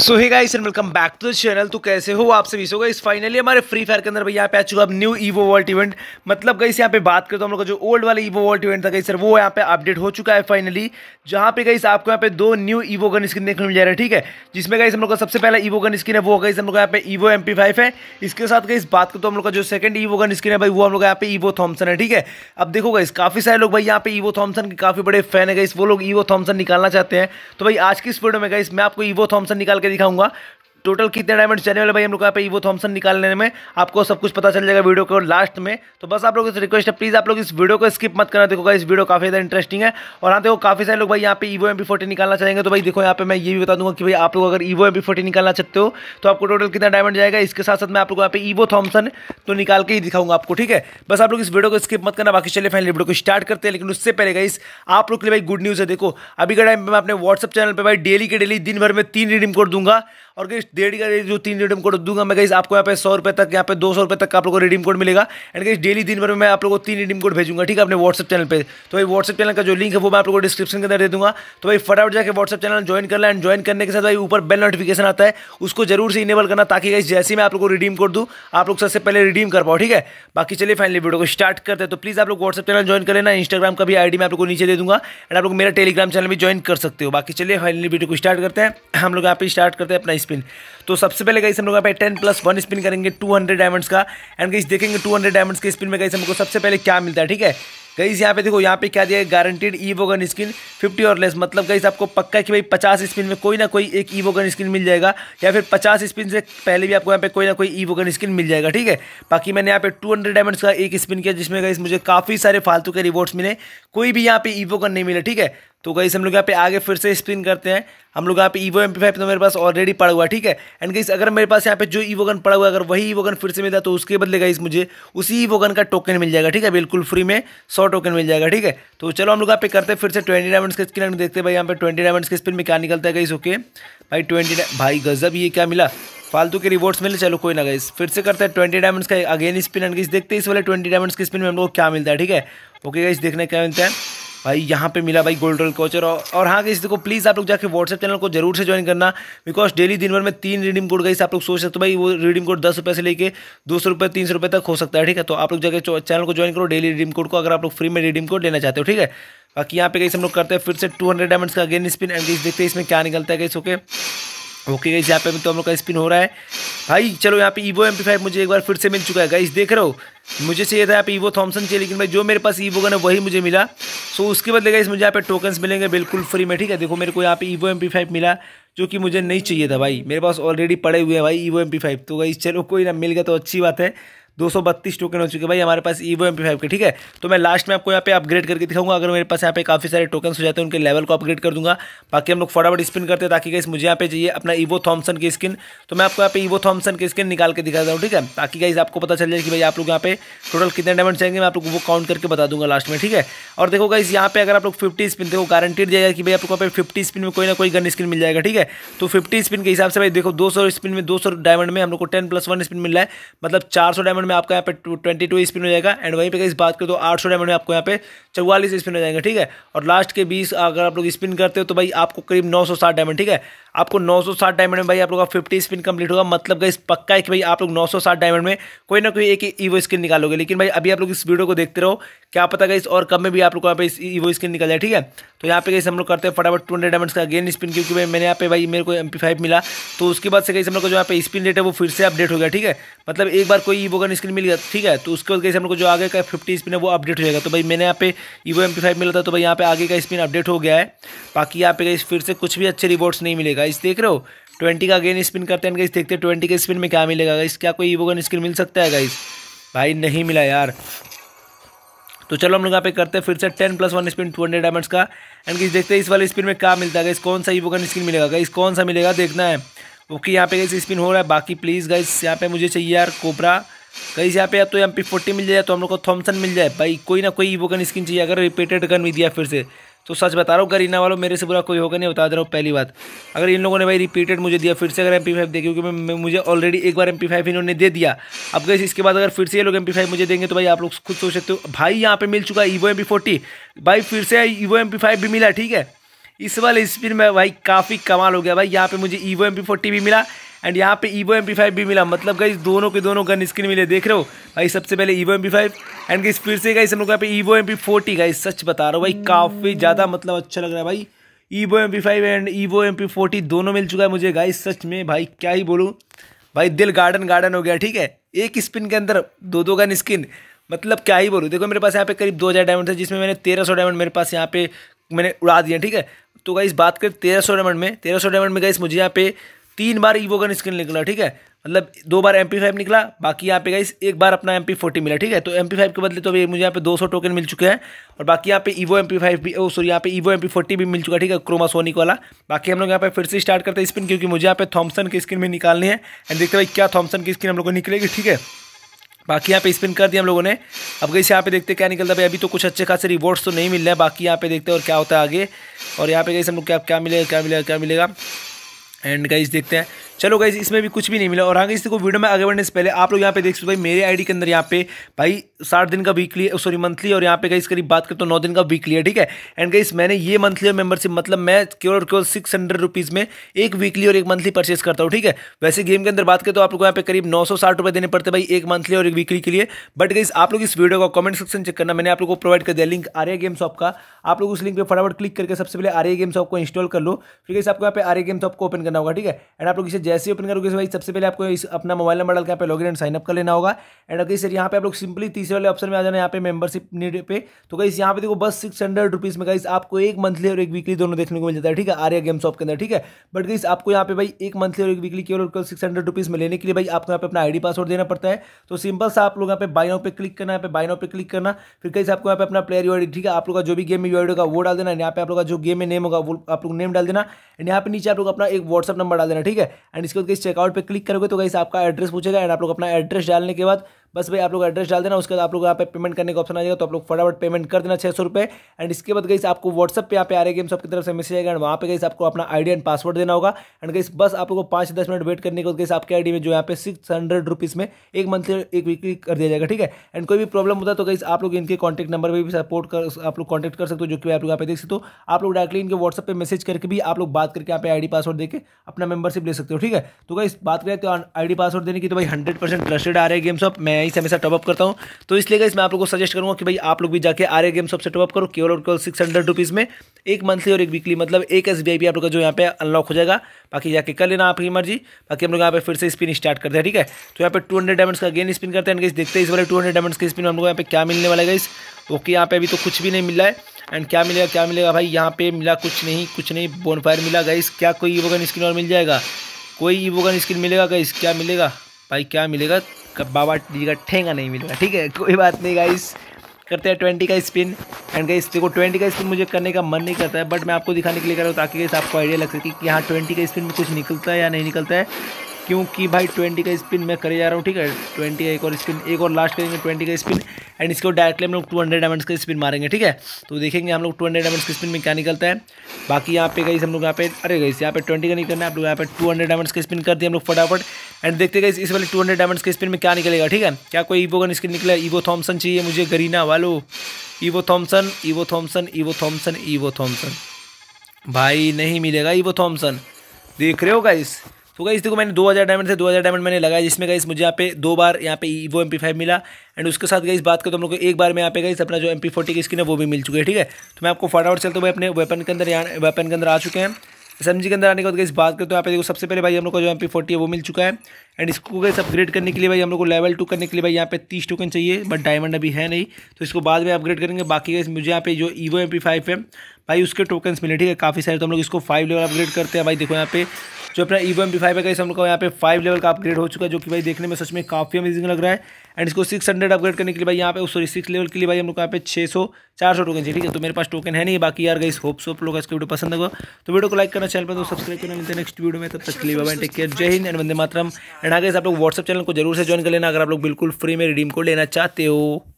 so hey guys and welcome back to the channel तो कैसे हो आप सभी सो गाइस फाइनली हमारे फ्री फायर के अंदर भाई यहाँ पे आ चुका अब न्यू ईवो वर्ल्ड इवेंट मतलब गाइस यहाँ पे बात करें तो हम लोग का जो ओल्ड वाला ईवो वर्ल्ड इवेंट था गाइस सर वो यहाँ पे अपडेट हो चुका है फाइनली जहां पे गाइस आपको यहाँ पे दो न्यू ईवो गन स्किन देखने मिल जा रहा है ठीक है जिसमें गाइस हम लोग का सबसे पहला ईवो गन स्किन है वो गाइस हम लोग यहाँ पे ईवो एम है इसके साथ गाइस बात करें तो हम लोग का जो सेकंड ईवो गन स्किन है भाई वो हम लोग यहाँ पे ईवो थॉमसन है ठीक है अब देखो गाइस काफी सारे लोग भाई यहाँ पे ईवो थॉमसन के काफी बड़े फैन है गाइस वो लोग ईवो थॉमसन निकालना चाहते हैं तो भाई आज की इस वीडियो में गाइस मैं आपको ईवो थॉमसन निकाल के दिखाऊंगा टोटल कितने डायमंड चैनल वाले भाई हम लोग यहाँ पे ईवो थॉमसन निकालने में आपको सब कुछ पता चल जाएगा वीडियो को लास्ट में तो बस आप लोग इस रिक्वेस्ट है प्लीज़ आप लोग इस वीडियो को स्किप मत करना देखोगा इस वीडियो काफ़ी ज़्यादा इंटरेस्टिंग है और हाँ देखो काफ़ी सारे लोग भाई यहाँ पे ईवो एम फोर्टी निकालना चाहेंगे तो भाई देखो यहाँ पे मैं ये भी बता दूंगा कि भाई आप लोग अगर ईवो एम फोर्टी निकालना चाहते हो तो आपको टोटल कितना डायमंड जाएगा इसके साथ साथ मैं आप लोग यहाँ पे ईवो थॉमसन तो निकाल के ही दिखाऊंगा आपको ठीक है बस आप लोग इस वीडियो को स्किप मत करना बाकी चलिए फाइनल वीडियो को स्टार्ट करते हैं लेकिन उससे पहले गई आप लोग के लिए भाई गुड न्यूज़ है देखो अभी का टाइम मैं अपने व्हाट्सअप चैनल पर भाई डेली के डेली दिन भर में तीन रिडीम कोड दूंगा और गई डेढ़ का जो तीन रिडीम कोड दूंगा मैं गई आपको यहाँ पे सौ रुपये तक यहाँ पे दो सौ रुपये तक आप लोगों को रिडीम कोड मिलेगा एंड गई डेली दिन भर में मैं आप लोगों को तीन रिडीम कोड भेजूंगा ठीक है अपने व्हाट्सएप चैनल पर तो भाई व्हाट्सएप चैनल का जो लिंक है वो मैं आप लोगों को डिस्क्रिप्शन के अंदर दे दूंगा तो भाई फटाफट जाकर व्हाट्सएप चैनल ज्वाइन कर लें एंड ज्वाइन करने के साथ भाई ऊपर बेल नोटिफिकेशन आता है उसको जरूर से इनेबल करना ताकि गई जैसे मैं आप लोग को रिडीम कोड दूँ आप लोग सबसे पहले रिडीम कर पाओ ठीक है बाकी चलिए फाइनली वीडियो को स्टार्ट करते हैं तो प्लीज़ आप लोग व्हाट्सएप चैनल ज्वाइन कर लेना इंस्टाग्राम का भी आई मैं आप लोग को नीचे दे दूँगा एंड आप लोग मेरा टेलीग्राम चैनल भी ज्वाइन कर सकते हो बाकी चलिए फाइनली वीडियो को स्टार्ट करते हैं हम लोग यहाँ पर स्टार्ट करते हैं अपना स्पिन तो सबसे पहले गाइस हम लोग यहाँ पे टेन प्लस वन स्पिन करेंगे टू हंड्रेड डायमंड्स का एंड गाइस देखेंगे टू हंड्रेड डायमंड्स के स्पिन में गाइस हमको सबसे पहले क्या मिलता है ठीक है कहीं यहाँ पे देखो यहाँ पे क्या दिया गारंटेड गारंटीड वो गन स्किन फिफ्टी और लेस मतलब गई आपको पक्का है कि भाई पचास स्पिन में कोई ना कोई एक ई गन स्किन मिल जाएगा या फिर पचास स्पिन से पहले भी आपको यहाँ पे कोई ना कोई ई वोगन स्किन मिल जाएगा ठीक है बाकी मैंने यहाँ पे टू हंड्रेड डायमंड्स का एक स्पिन किया जिसमें गई मुझे काफ़ी सारे फालतू के रिवॉर्ड्स मिले कोई भी यहाँ पे ई गन नहीं मिले ठीक है तो गई हम लोग यहाँ पे आगे फिर से स्पिन करते हैं हम लोग यहाँ पे ईवो एम फाइव तो मेरे पास ऑलरेडी पड़ा हुआ ठीक है एंड गई अगर मेरे पास यहाँ पे जो ईवो गन पड़ा हुआ है अगर वही ईवो गन फिर से मिलता तो उसके बदले गई मुझे उसी ईवो गन का टोकन मिल जाएगा ठीक है बिल्कुल फ्री में सौ टोकन मिल जाएगा ठीक है तो चलो हम लोग यहाँ पे करते हैं फिर से ट्वेंटी डायमंड के स्किन देखते हैं भाई यहाँ पे ट्वेंटी डायमंड के स्पिन में क्या निकलता है गई ओके भाई ट्वेंटी भाई गजब ये क्या मिला फालतू के रिवॉर्ड्स मिले चलो कोई ना गई फिर से करते हैं ट्वेंटी डायमंड्स का अगेन स्पिन एंड गई देखते हैं इस वाले ट्वेंटी डायमंड्स के स्पिन में हम लोग क्या मिलता है ठीक है ओके गई देखने क्या मिलता है भाई यहाँ पे मिला भाई गोल्ड रोल कोचर और, और हाँ इस देखो प्लीज़ आप लोग जाकर व्हाट्सएप चैनल को जरूर से ज्वाइन करना बिकॉज डेली दिन भर में तीन रिडीम कोड गई आप लोग सोच सकते हो भाई वो रिडीम कोड दस रुपये से लेकर दो सौ रुपये तीन सौ रुपये तक हो सकता है ठीक है तो आप लोग जाकर चैनल को ज्वाइन करो डेली रिडीम कोड को अगर आप लोग फ्री में रिडीम कोड लेना चाहते हो ठीक है बाकी यहाँ पे कहीं हम लोग करते हैं फिर से टू हंड्रेड डायमंड्स का अगेन स्पिन एंड देखते हैं इसमें क्या निकलता है गई ओके ओके गाइस यहाँ पे तो हम लोग का स्पिन हो रहा है भाई चलो यहाँ पे ईवो एम मुझे एक बार फिर से मिल चुका है गाइस देख रहे हो मुझे चाहिए था यहाँ पे ईवो थॉमसन चाहिए लेकिन भाई जो मेरे पास ईवो गन है वही मुझे मिला सो उसके बदले गाइस मुझे यहाँ पे टोकन्स मिलेंगे बिल्कुल फ्री में ठीक है देखो मेरे को यहाँ पे ईवो एम मिला जो कि मुझे नहीं चाहिए था भाई मेरे पास ऑलरेडी पड़े हुए हैं भाई ईवो एम तो गाइस चलो कोई ना मिल गया तो अच्छी बात है 232 टोकन हो चुके भाई हमारे पास ईवो एम के ठीक है तो मैं लास्ट में आपको यहाँ पे अपग्रेड करके दिखाऊंगा अगर मेरे पास यहाँ पे काफ़ी सारे टोकन हो जाते हैं उनके लेवल को अपग्रेड कर दूंगा बाकी हम लोग फटाफट स्पिन करते हैं ताकि मुझे यहाँ पे चाहिए अपना ईवो थॉमसन की स्किन तो मैं आपको यहाँ पे ईवो थॉमसन की स्किन निकाल के दिखाता हूँ ठीक है ताकि गाइस आपको पता चल जाए कि भाई आप लोग यहाँ पे टोटल कितने डायमंड चाहिए मैं आप लोग वो काउंट करके बता दूंगा लास्ट में ठीक है और देखो गाइस यहाँ पे अगर आप लोग फिफ्टी स्पिन देखो गारंटीड जाएगा कि भाई आपको यहाँ पे फिफ्टी स्पिन में कोई ना कोई गन स्किन मिल जाएगा ठीक है तो फिफ्टी स्पिन के हिसाब से भाई देखो दो स्पिन में दो डायमंड में हम लोग को टेन प्लस वन स्पिन मिल रहा है मतलब चार डायमंड में आपका यहाँ पे ट्वेंटी टू स्पिन हो जाएगा एंड वहीं पे इस बात करें तो आठ सौ डायमंड में आपको यहाँ पे तो चौवालीस स्पिन हो जाएंगे ठीक है और लास्ट के बीस अगर आप लोग स्पिन करते हो तो भाई आपको करीब नौ सौ साठ डायमंड ठीक है आपको 960 डायमंड में भाई आप लोग का 50 स्पिन कंप्लीट होगा मतलब गई पक्का है कि भाई आप लोग 960 डायमंड में कोई ना कोई एक ईवो स्किन निकालोगे लेकिन भाई अभी आप लोग इस वीडियो को देखते रहो क्या पता गई और कम में भी आप लोग यहाँ पे इस ईवो स्किन निकल जाए ठीक है तो यहाँ पे गाइस हम लोग करते हैं फटाफट टू हंड्रेड डायमंड का गेन स्पिन क्योंकि भाई मैंने यहाँ पे भाई मेरे को एम मिला तो उसके बाद से गाइस हम लोग जो यहाँ पे स्पिन रेट है वो फिर से अपडेट हो गया ठीक है मतलब एक बार कोई ईवो का स्किन मिल गया ठीक है तो उसके बाद गाइस हम लोग जो आगे का फिफ्टी स्पिन है वो अपडेट हो जाएगा तो भाई मैंने यहाँ पे ईवो एम मिला था तो भाई यहाँ पे आगे का स्पिन अपडेट हो गया है बाकी यहाँ पे गाइस फिर से कुछ भी अच्छे रिवॉर्ड्स नहीं मिलेगा गाइस देख रहे हो ट्वेंटी का अगेन स्पिन करते हैं गाइस देखते हैं ट्वेंटी के स्पिन में क्या मिलेगा गाइस क्या कोई ईवो गन स्किन मिल सकता है गाइस भाई नहीं मिला यार तो चलो हम लोग यहाँ पे करते हैं फिर से ten plus one spin two hundred diamonds का एंड गाइस देखते हैं इस वाले स्पिन में क्या मिलता है गाइस कौन सा ईवो गन स्किन मिलेगा गाइस कौन सा मिलेगा देखना है ओके यहाँ पे गाइस स्पिन हो रहा है बाकी प्लीज़ गाइस यहाँ पे मुझे चाहिए यार कोबरा कहीं यहाँ पे या तो एम पी फोर्टी मिल जाए तो हम लोग को थॉमसन मिल जाए भाई कोई ना कोई ईवो गन स्किन चाहिए अगर रिपीटेड गन भी दिया फिर से तो सच बता रहा हूँ करीना वालों मेरे से बुरा कोई होगा नहीं बता दे रहा हूँ पहली बात अगर इन लोगों ने भाई रिपीटेड मुझे दिया फिर से अगर एम पी फाइव दे क्योंकि मैं मुझे ऑलरेडी एक बार एम पी फाइव इन्होंने दे दिया अब गई इसके बाद अगर फिर से ये लोग एम पी फाइव मुझे देंगे तो भाई आप लोग खुद सोच सकते हो भाई यहाँ पर मिल चुका है ईवो एम पी फोर्टी भाई फिर से ईवो एम पी फाइव भी मिला ठीक है इस वाले स्पिन में भाई काफ़ी कमाल हो गया भाई यहाँ पे मुझे ईवो एम पी फोर्टी भी मिला एंड यहाँ पे ईवो एम भी मिला मतलब गई दोनों के दोनों गन स्क्रीन मिले देख रहे हो भाई सबसे पहले ईवो एम एंड गई फिर से गई हम लोग यहाँ पे ईवो एम पी गई सच बता रहा हूँ भाई काफ़ी ज़्यादा मतलब अच्छा लग रहा है भाई evo M and evo M दोनों मिल चुका है मुझे गाइस सच में भाई क्या ही बोलूँ भाई दिल गार्डन गार्डन हो गया ठीक है एक स्पिन के अंदर दो दो गन स्किन मतलब क्या ही बोलूँ देखो मेरे पास यहाँ पे करीब दो हज़ार डायमंड थे जिसमें मैंने तेरह सौ डायमंड मेरे पास यहाँ पे मैंने उड़ा दिया ठीक है तो गाइस बात करें तेरह सौ डायमंड में तेरह सौ डायमंड में गाइस मुझे यहाँ पे तीन बार ईवोगन स्किन निकला ठीक है मतलब दो बार एम फाइव निकला बाकी यहाँ पे गई एक बार अपना एम पी फोर्टी मिला ठीक है तो एम पी फाइव के बदले तो अभी मुझे यहाँ पे दो सौ टोकन मिल चुके हैं और बाकी यहाँ पे ईवो एम पी फाइव भी ओ सॉरी यहाँ पे ईवो एम पी फोर्टी भी मिल चुका ठीक है सोनिक वाला बाकी हम लोग यहाँ पे फिर से स्टार्ट करते हैं स्पिन क्योंकि मुझे यहाँ पे थॉमसन की स्किन भी निकालनी है एंड देखते भाई क्या थॉमसन की स्किन हम लोग को निकलेगी ठीक है बाकी यहाँ पे स्पिन कर दिया हम लोगों ने अब गई यहाँ पे देखते क्या निकलता भाई अभी तो कुछ अच्छे खासे रिवॉर्ड्स तो नहीं मिल रहे हैं बाकी यहाँ पे देखते हैं और क्या होता है आगे और यहाँ पे गई हम लोग क्या क्या मिलेगा क्या मिलेगा क्या मिलेगा एंड गाइज देखते हैं चलो गाइज इसमें भी कुछ भी नहीं मिला और हाँ इसको वीडियो में आगे बढ़ने से पहले आप लोग यहाँ पे देख सकते हो भाई मेरे आईडी के अंदर यहाँ पे भाई साठ दिन का वीकली सॉरी मंथली और यहाँ पे गाइज करीब बात करते तो नौ दिन का वीकली है ठीक है एंड गाइज मैंने ये मंथली मेंबरशिप मतलब मैं केवल और केवल सिक्स हंड्रेड रुपीज़ में एक वीकली और एक मंथली परचेस करता हूँ ठीक है वैसे गेम के अंदर बात करें तो आप लोग यहाँ पे करीब नौ सौ साठ रुपये देने पड़ते भाई एक मंथली और एक वीकली के लिए बट गाइज आप लोग इस वीडियो का कमेंट सेक्शन चेक करना मैंने आप लोग को प्रोवाइड कर दिया लिंक आर्या गेम शॉप का आप लोग उस लिंक पर फटाफट क्लिक करके सबसे पहले आर्या गेम शॉप को इंस्टॉल कर लो फिर गाइस आपको यहाँ पे आर्या गेम शॉप को ओपन करना होगा ठीक है एंड आप लोग इसे जैसे ही ओपन करोगे भाई सबसे पहले आपको इस अपना मोबाइल नंबर डाल के यहाँ पे लॉगिन एंड साइनअप कर लेना होगा एंड अगर सर यहाँ पे आप लोग सिंपली तीसरे वाले ऑप्शन में आ जाना यहाँ पे मेंबरशिप नीड पे तो कहीं यहाँ पे देखो बस सिक्स हंड्रेड रुपीज़ में कहीं आपको एक मंथली और एक वीकली दोनों देखने को मिल जाता है ठीक है आर्या गेम शॉप के अंदर ठीक है बट कहीं आपको यहाँ पे भाई एक मंथली और एक वीकली केवल सिक्स हंड्रेड रुपीज़ में लेने के लिए भाई आपको यहाँ पे अपना आईडी पासवर्ड देना पड़ता है तो सिंपल सा आप लोग यहाँ पे बाइनो पे क्लिक करना है बाइनो पे क्लिक करना फिर कहीं आपको यहाँ पे अपना प्लेयर यूआईडी ठीक है आप लोग का जो भी गेम में यूआईडी होगा वो डाल देना यहाँ पे आप लोग का जो गेम में नेम होगा वो आप लोग नेम डाल देना एंड यहाँ पे नीचे आप लोग अपना एक व्हाट्सअप नंबर डाल देना ठीक है एंड इसके बाद गाइस चेकआउट पर क्लिक करोगे तो गाइस आपका एड्रेस पूछेगा एंड आप लोग अपना एड्रेस डालने के बाद बस भाई आप लोग एड्रेस डाल देना उसके बाद आप लोग यहाँ पे पेमेंट करने का ऑप्शन आ जाएगा तो आप लोग फटाफट पेमेंट कर देना छः सौ रुपये एंड इसके बाद गई आपको व्हाट्सअप पे यहाँ पे आ रहे गेम की तरफ से मैसेज आएगा एंड वहाँ पे गई आपको अपना आईडी एंड पासवर्ड देना होगा एंड गई बस आप लोग को पाँच दस मिनट वेट करने के बाद गई आपके आई में जो यहाँ पे सिक्स हंड्रेड रुपीज़ में एक मंथली एक वीकली कर दिया जाएगा ठीक है एंड कोई भी प्रॉब्लम होता है तो गई आप लोग इनके कॉन्टैक्ट नंबर पर भी सपोर्ट कर आप लोग कॉन्टैक्ट कर सकते हो जो कि आप लोग यहाँ पे देख सकते हो आप लोग डायरेक्टली इनके व्हाट्सअप पर मैसेज करके भी आप लोग बात करके यहाँ पे आई पासवर्ड देकर अपना मेंबरशिप ले सकते हो ठीक है तो गई बात करें तो आई पासवर्ड देने की तो भाई हंड्रेड परसेंट आ रहे हैं गेम्स ऑफ मैं मैं यही से हमेशा टॉपअप करता हूँ तो इसलिए गाइस मैं आप लोगों को सजेस्ट करूँगा कि भाई आप लोग भी जाके आर ए गेम सबसे टॉपअप करो केवल और केवल सिक्स हंड्रेड रुपीज़ में एक मंथली और एक वीकली मतलब एक एस भी आप लोग का जो यहाँ पे अनलॉक हो जाएगा बाकी जाके कर लेना आपकी मर्जी बाकी हम लोग यहाँ पे फिर से स्पिन स्टार्ट करते हैं ठीक है तो यहाँ पे टू हंड्रेड डायमंड्स का गेन स्पिन करते हैं देखते हैं इस बार टू हंड्रेड डायमंड्स के स्पिन हम लोग यहाँ पे क्या मिलने वाला है गाइस ओके यहाँ पे अभी तो कुछ भी नहीं मिल रहा है एंड क्या मिलेगा क्या मिलेगा भाई यहाँ पे मिला कुछ नहीं कुछ नहीं बोनफायर मिला गाइस क्या कोई ईवोगन स्किन और मिल जाएगा कोई ईवोगन स्किन मिलेगा गाइस क्या मिलेगा भाई क्या मिलेगा बाबा जी का ठेंगा नहीं मिलेगा ठीक है कोई बात नहीं गाइस करते हैं ट्वेंटी का स्पिन एंड गाइस देखो ट्वेंटी का स्पिन मुझे करने का मन नहीं करता है बट मैं आपको दिखाने के लिए कर रहा हूँ ताकि गाइस आपको आइडिया लग सके कि यहाँ ट्वेंटी का स्पिन में कुछ निकलता है या नहीं निकलता है क्योंकि भाई ट्वेंटी का स्पिन मैं करे जा रहा हूँ ठीक है ट्वेंटी का एक और स्पिन एक और लास्ट करेंगे ट्वेंटी का स्पिन एंड इसको डायरेक्टली हम लोग टू हंड्रेड डायमंड्स का स्पिन मारेंगे ठीक है तो देखेंगे हम लोग टू हंड्रेड डायमंड्स के स्पिन में क्या निकलता है बाकी यहाँ पे गई हम लोग यहाँ पे अरे गई यहाँ पे ट्वेंटी का नहीं करना है आप लोग यहाँ पे टू हंड्रेड डायमंड्स का स्पिन कर दिए हम लोग फटाफट एंड देखते गए इस वाले टू हंड्रेड डायमंड के स्पिन में क्या निकलेगा ठीक है क्या कोई ईवो गन स्किन निकला ईवो थॉमसन चाहिए मुझे गरीना वालो evo Thompson evo Thompson evo Thompson evo Thompson भाई नहीं मिलेगा ईवो थॉमसन देख रहे हो गाइस तो गाइस देखो मैंने 2000 डायमंड से हज़ार डायमंड मैंने लगाया जिसमें गाइस मुझे यहाँ पे दो बार यहाँ पे ईवो एम फाइव मिला एंड उसके साथ इस बात करें तो हम लोग को एक बार में यहाँ पे गई अपना जो एम पी फोर्टी की स्किन है वो भी मिल चुकी है ठीक है तो मैं आपको फटाफट चलते हुए अपने वेपन के अंदर यहाँ वेपन के अंदर आ चुके हैं एस के अंदर आने के बाद इस बात करते हैं यहाँ पे देखो सबसे पहले भाई हम लोग को जो एम पी है वो मिल चुका है एंड इसको गए अपग्रेड करने के लिए भाई हम लोग को लेवल टू करने के लिए भाई यहाँ पे तीस टोकन चाहिए बट डायमंड अभी है नहीं तो इसको बाद में अपग्रेड करेंगे बाकी मुझे यहाँ पे जो ईवो एम है भाई उसके टोकन्स मिले ठीक है काफ़ी सारे तो हम लोग इसको फाइव लेवल अपग्रेड करते हैं भाई देखो यहाँ पे जो अपना ई वन फाइव है कहीं हम लोग को यहाँ पे फाइव लेवल का अपग्रेड हो चुका है जो कि भाई देखने में सच में काफ़ी अमेजिंग लग रहा है एंड इसको सिक्स हंड्रेड अपग्रेड करने के लिए भाई यहाँ पे सॉरी सिक्स लेवल के लिए भाई हम लोग यहाँ पे छः सौ चार सौ टोकन चाहिए ठीक है तो मेरे पास टोकन है नहीं बाकी यार गई होप सो लोग इसके वीडियो पसंद होगा तो वीडियो को लाइक करना चैनल पर तो सब्सक्राइब करना मिलते नेक्स्ट वीडियो में तब तक लिए बाबा टेक केयर जय हिंद एंड वंदे मातरम एंड आगे हाँ, आप लोग व्हाट्सअप चैनल को जरूर से ज्वाइन कर लेना अगर आप लोग बिल्कुल फ्री में रिडीम को लेना चाहते हो